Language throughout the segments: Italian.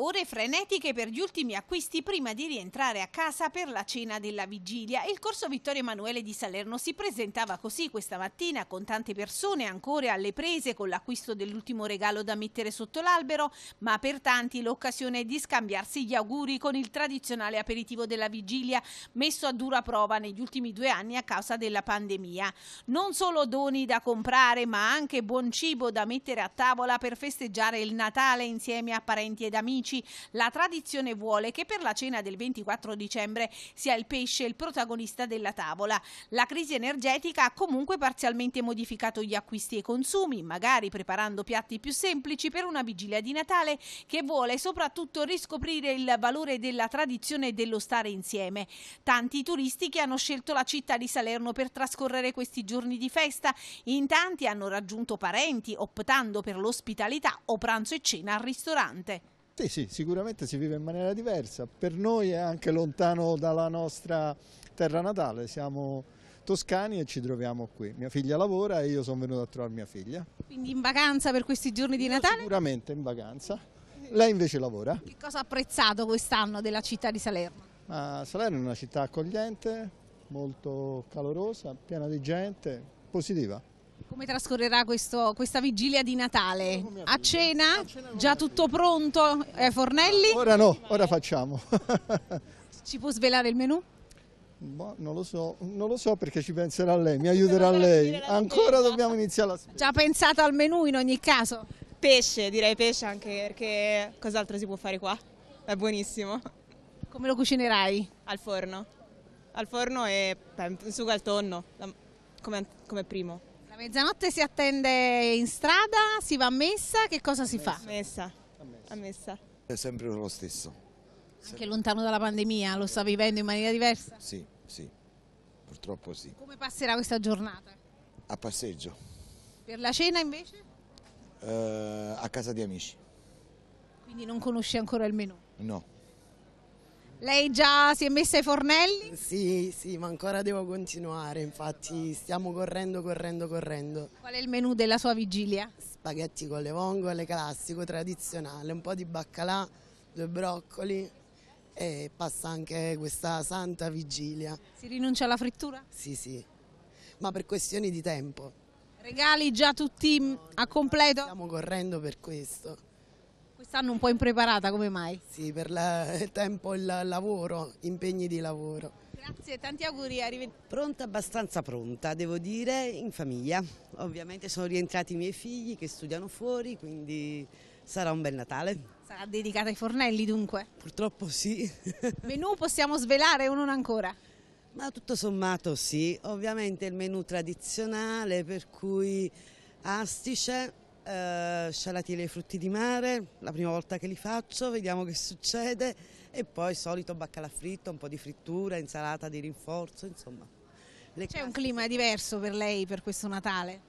Ore frenetiche per gli ultimi acquisti prima di rientrare a casa per la cena della vigilia. Il corso Vittorio Emanuele di Salerno si presentava così questa mattina con tante persone ancora alle prese con l'acquisto dell'ultimo regalo da mettere sotto l'albero, ma per tanti l'occasione di scambiarsi gli auguri con il tradizionale aperitivo della vigilia messo a dura prova negli ultimi due anni a causa della pandemia. Non solo doni da comprare ma anche buon cibo da mettere a tavola per festeggiare il Natale insieme a parenti ed amici amici, la tradizione vuole che per la cena del 24 dicembre sia il pesce il protagonista della tavola. La crisi energetica ha comunque parzialmente modificato gli acquisti e i consumi, magari preparando piatti più semplici per una vigilia di Natale che vuole soprattutto riscoprire il valore della tradizione e dello stare insieme. Tanti turisti che hanno scelto la città di Salerno per trascorrere questi giorni di festa, in tanti hanno raggiunto parenti optando per l'ospitalità o pranzo e cena al ristorante. Sì, sì, sicuramente si vive in maniera diversa. Per noi è anche lontano dalla nostra terra natale, siamo toscani e ci troviamo qui. Mia figlia lavora e io sono venuto a trovare mia figlia. Quindi in vacanza per questi giorni di io Natale? Sicuramente in vacanza. Lei invece lavora. Che cosa ha apprezzato quest'anno della città di Salerno? Ma Salerno è una città accogliente, molto calorosa, piena di gente, positiva. Come trascorrerà questo, questa vigilia di Natale? A cena? Già tutto pronto? Eh, fornelli? Ora no, ora facciamo. Ci può svelare il menù? Ma boh, non lo so, non lo so perché ci penserà lei, mi aiuterà lei. Ancora dobbiamo iniziare la spesa. Già pensato al menù in ogni caso? Pesce, direi pesce anche perché cos'altro si può fare qua? È buonissimo. Come lo cucinerai? Al forno. Al forno e penso, sugo al tonno, come, come primo mezzanotte si attende in strada, si va a messa, che cosa si messa. fa? A messa. A messa. È sempre lo stesso. Anche lontano dalla pandemia, lo sta vivendo in maniera diversa? Sì, sì, purtroppo sì. Come passerà questa giornata? A passeggio. Per la cena invece? Uh, a casa di amici. Quindi non conosci ancora il menù? No. Lei già si è messa ai fornelli? Sì, sì, ma ancora devo continuare, infatti stiamo correndo, correndo, correndo. Qual è il menù della sua vigilia? Spaghetti con le vongole, classico, tradizionale, un po' di baccalà, due broccoli e passa anche questa santa vigilia. Si rinuncia alla frittura? Sì, sì, ma per questioni di tempo. Regali già tutti a completo? Stiamo correndo per questo. Quest'anno un po' impreparata, come mai? Sì, per la, il tempo e il lavoro, impegni di lavoro. Grazie, tanti auguri, arrivederci. Pronta, abbastanza pronta, devo dire, in famiglia. Ovviamente sono rientrati i miei figli che studiano fuori, quindi sarà un bel Natale. Sarà dedicata ai fornelli dunque? Purtroppo sì. Menù possiamo svelare o non ancora? Ma tutto sommato sì, ovviamente il menù tradizionale per cui astice, eh, scialatiele ai frutti di mare, la prima volta che li faccio, vediamo che succede e poi solito baccalà fritto, un po' di frittura, insalata di rinforzo, insomma. C'è un clima diverso per lei per questo Natale?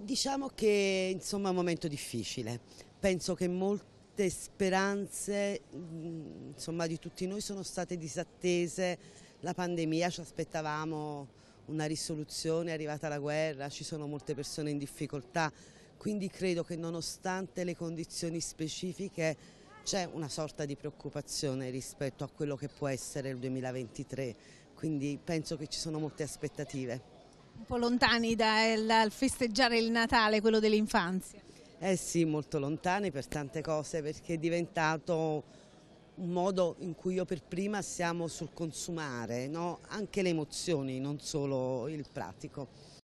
Diciamo che insomma è un momento difficile, penso che molte speranze mm, insomma, di tutti noi sono state disattese, la pandemia ci aspettavamo una risoluzione, è arrivata la guerra, ci sono molte persone in difficoltà, quindi credo che nonostante le condizioni specifiche c'è una sorta di preoccupazione rispetto a quello che può essere il 2023, quindi penso che ci sono molte aspettative. Un po' lontani dal festeggiare il Natale, quello dell'infanzia. Eh sì, molto lontani per tante cose perché è diventato un modo in cui io per prima siamo sul consumare, no? anche le emozioni, non solo il pratico.